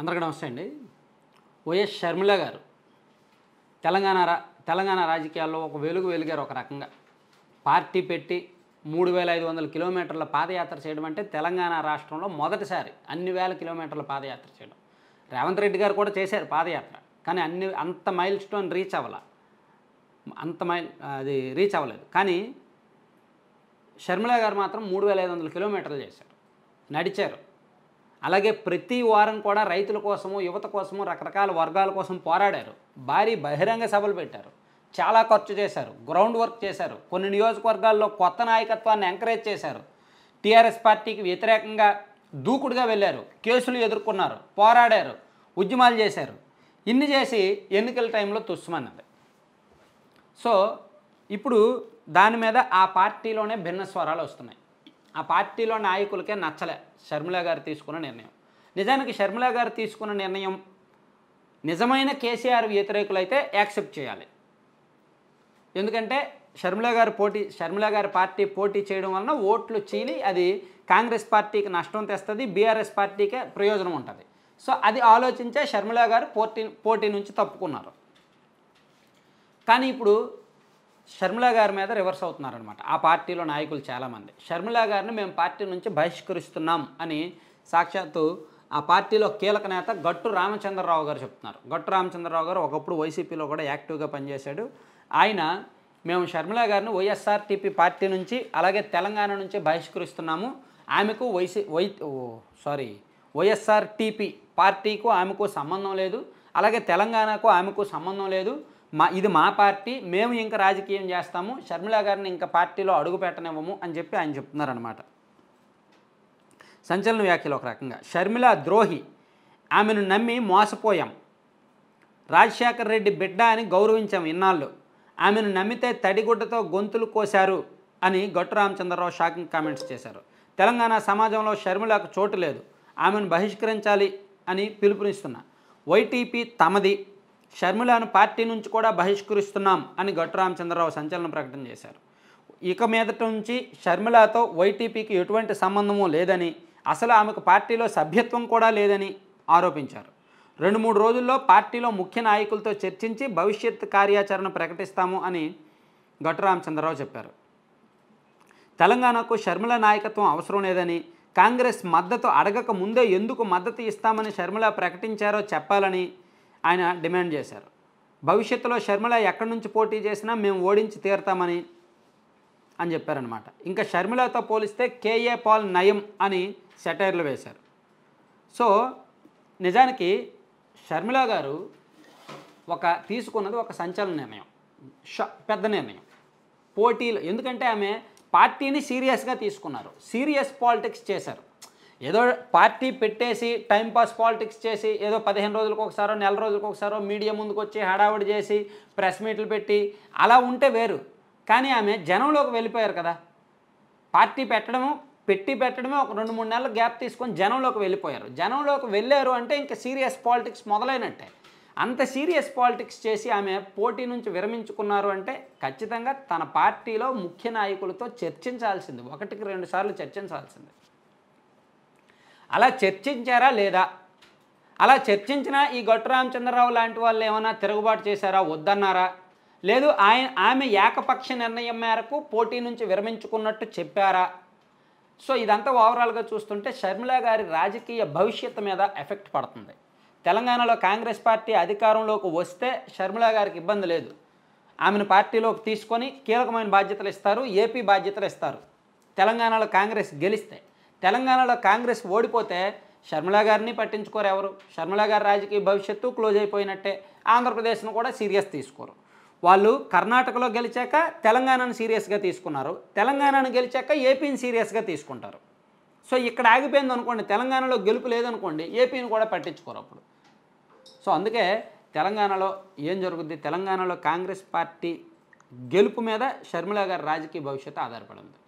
అందరికీ నమస్తే అండి వైఎస్ షర్మిల గారు తెలంగాణ రా తెలంగాణ రాజకీయాల్లో ఒక వెలుగు వెలిగారు ఒక రకంగా పార్టీ పెట్టి మూడు వేల ఐదు వందల కిలోమీటర్ల పాదయాత్ర చేయడం అంటే తెలంగాణ రాష్ట్రంలో మొదటిసారి అన్ని వేల కిలోమీటర్ల పాదయాత్ర చేయడం రేవంత్ రెడ్డి గారు కూడా చేశారు పాదయాత్ర కానీ అన్ని అంత మైల్ స్టోన్ రీచ్ అవ్వాల అంత మైల్ అది రీచ్ అవ్వలేదు కానీ షర్మిల గారు మాత్రం మూడు వేల ఐదు వందల కిలోమీటర్లు చేశారు నడిచారు అలాగే ప్రతి వారం కూడా రైతుల కోసము యువత కోసము రకరకాల వర్గాల కోసం పోరాడారు భారీ బహిరంగ సభలు పెట్టారు చాలా ఖర్చు చేశారు గ్రౌండ్ వర్క్ చేశారు కొన్ని నియోజకవర్గాల్లో కొత్త నాయకత్వాన్ని ఎంకరేజ్ చేశారు టీఆర్ఎస్ పార్టీకి వ్యతిరేకంగా దూకుడుగా వెళ్ళారు కేసులు ఎదుర్కొన్నారు పోరాడారు ఉద్యమాలు చేశారు ఇన్ని చేసి ఎన్నికల టైంలో తుస్సుమన్నది సో ఇప్పుడు దాని మీద ఆ పార్టీలోనే భిన్న స్వరాలు వస్తున్నాయి ఆ పార్టీలో నాయకులకే నచ్చలే షర్మిల గారు తీసుకున్న నిర్ణయం నిజానికి షర్మిల గారు తీసుకున్న నిర్ణయం నిజమైన కేసీఆర్ వ్యతిరేకులైతే యాక్సెప్ట్ చేయాలి ఎందుకంటే షర్మిల గారు పోటీ షర్మిల గారి పార్టీ పోటీ చేయడం వలన ఓట్లు చీలి అది కాంగ్రెస్ పార్టీకి నష్టం తెస్తుంది బీఆర్ఎస్ పార్టీకే ప్రయోజనం ఉంటుంది సో అది ఆలోచించే షర్మిల గారు పోటీ పోటీ నుంచి తప్పుకున్నారు కానీ ఇప్పుడు షర్మిలా గారి మీద రివర్స్ అవుతున్నారనమాట ఆ పార్టీలో నాయకులు చాలామంది షర్మిలా గారిని మేము పార్టీ నుంచి బహిష్కరిస్తున్నాం అని సాక్షాత్తు ఆ పార్టీలో కీలక నేత గట్టు రామచంద్రరావు గారు చెప్తున్నారు గట్టు రామచంద్రరావు గారు ఒకప్పుడు వైసీపీలో కూడా యాక్టివ్గా పనిచేశాడు ఆయన మేము షర్మిలా గారిని వైఎస్ఆర్టీపీ పార్టీ నుంచి అలాగే తెలంగాణ నుంచి బహిష్కరిస్తున్నాము ఆమెకు వైసీ వై సారీ వైఎస్ఆర్టీపీ పార్టీకు ఆమెకు సంబంధం లేదు అలాగే తెలంగాణకు ఆమెకు సంబంధం లేదు మా ఇది మా పార్టీ మేము ఇంకా రాజకీయం చేస్తాము షర్మిల గారిని ఇంకా పార్టీలో అడుగు పెట్టనివ్వము అని చెప్పి ఆయన చెప్తున్నారనమాట సంచలన వ్యాఖ్యలు ఒక రకంగా షర్మిల ద్రోహి ఆమెను నమ్మి మోసపోయాం రాజశేఖర్ రెడ్డి బిడ్డ అని గౌరవించాం ఇన్నాళ్ళు ఆమెను నమ్మితే తడిగుడ్డతో గొంతులు కోశారు అని గొట్టు రామచంద్రరావు షాకింగ్ కామెంట్స్ చేశారు తెలంగాణ సమాజంలో షర్మిలకు చోటు లేదు ఆమెను బహిష్కరించాలి అని పిలుపునిస్తున్నా వైటీపీ తమది షర్మిలాను పార్టీ నుంచి కూడా బహిష్కరిస్తున్నాం అని గట్టు రామచంద్రరావు సంచలన ప్రకటన చేశారు ఇక మీదట నుంచి షర్మిలాతో వైటీపీకి ఎటువంటి సంబంధము లేదని అసలు ఆమెకు పార్టీలో సభ్యత్వం కూడా లేదని ఆరోపించారు రెండు మూడు రోజుల్లో పార్టీలో ముఖ్య నాయకులతో చర్చించి భవిష్యత్ కార్యాచరణ ప్రకటిస్తాము అని గట్టు రామచంద్రరావు చెప్పారు తెలంగాణకు షర్మిల నాయకత్వం అవసరం లేదని కాంగ్రెస్ మద్దతు అడగక ముందే ఎందుకు మద్దతు ఇస్తామని షర్మిల ప్రకటించారో చెప్పాలని ఆయన డిమాండ్ చేశారు భవిష్యత్తులో షర్మిల ఎక్కడి నుంచి పోటీ చేసినా మేము ఓడించి తీరుతామని అని చెప్పారనమాట ఇంకా షర్మిలతో పోలిస్తే కేఏ పాల్ నయం అని సెటైర్లు వేశారు సో నిజానికి షర్మిల గారు ఒక తీసుకున్నది ఒక సంచలన నిర్ణయం పెద్ద నిర్ణయం పోటీలు ఎందుకంటే ఆమె పార్టీని సీరియస్గా తీసుకున్నారు సీరియస్ పాలిటిక్స్ చేశారు ఏదో పార్టీ పెట్టేసి టైంపాస్ పాలిటిక్స్ చేసి ఏదో పదిహేను రోజులకు ఒకసారో నెల రోజులకు ఒకసారో మీడియా ముందుకు వచ్చి హడావుడి చేసి ప్రెస్ మీట్లు పెట్టి అలా ఉంటే వేరు కానీ ఆమె జనంలోకి వెళ్ళిపోయారు కదా పార్టీ పెట్టడము పెట్టి పెట్టడమే ఒక రెండు మూడు నెలలు గ్యాప్ తీసుకొని జనంలోకి వెళ్ళిపోయారు జనంలోకి వెళ్ళారు అంటే ఇంకా సీరియస్ పాలిటిక్స్ మొదలైనట్టే అంత సీరియస్ పాలిటిక్స్ చేసి ఆమె పోటీ నుంచి విరమించుకున్నారు అంటే ఖచ్చితంగా తన పార్టీలో ముఖ్య నాయకులతో చర్చించాల్సింది ఒకటికి రెండు సార్లు చర్చించాల్సింది అలా చర్చించారా లేదా అలా చర్చించిన ఈ రామచంద్రరావు లాంటి వాళ్ళు ఏమైనా తిరుగుబాటు చేశారా వద్దన్నారా లేదు ఆయన ఆమె ఏకపక్ష నిర్ణయం మేరకు పోటీ నుంచి విరమించుకున్నట్టు చెప్పారా సో ఇదంతా ఓవరాల్గా చూస్తుంటే షర్మిల గారి రాజకీయ భవిష్యత్తు మీద ఎఫెక్ట్ పడుతుంది తెలంగాణలో కాంగ్రెస్ పార్టీ అధికారంలోకి వస్తే షర్మిల గారికి ఇబ్బంది లేదు ఆమెను పార్టీలోకి తీసుకొని కీలకమైన బాధ్యతలు ఇస్తారు ఏపీ బాధ్యతలు ఇస్తారు తెలంగాణలో కాంగ్రెస్ గెలిస్తే తెలంగాణలో కాంగ్రెస్ ఓడిపోతే షర్మిల గారిని పట్టించుకోరు ఎవరు షర్మిల గారి రాజకీయ భవిష్యత్తు క్లోజ్ అయిపోయినట్టే ఆంధ్రప్రదేశ్ను కూడా సీరియస్ తీసుకోరు వాళ్ళు కర్ణాటకలో గెలిచాక తెలంగాణను సీరియస్గా తీసుకున్నారు తెలంగాణను గెలిచాక ఏపీని సీరియస్గా తీసుకుంటారు సో ఇక్కడ ఆగిపోయింది అనుకోండి తెలంగాణలో గెలుపు లేదనుకోండి ఏపీని కూడా పట్టించుకోరు అప్పుడు సో అందుకే తెలంగాణలో ఏం జరుగుద్ది తెలంగాణలో కాంగ్రెస్ పార్టీ గెలుపు మీద షర్మిలా గారి రాజకీయ భవిష్యత్తు ఆధారపడింది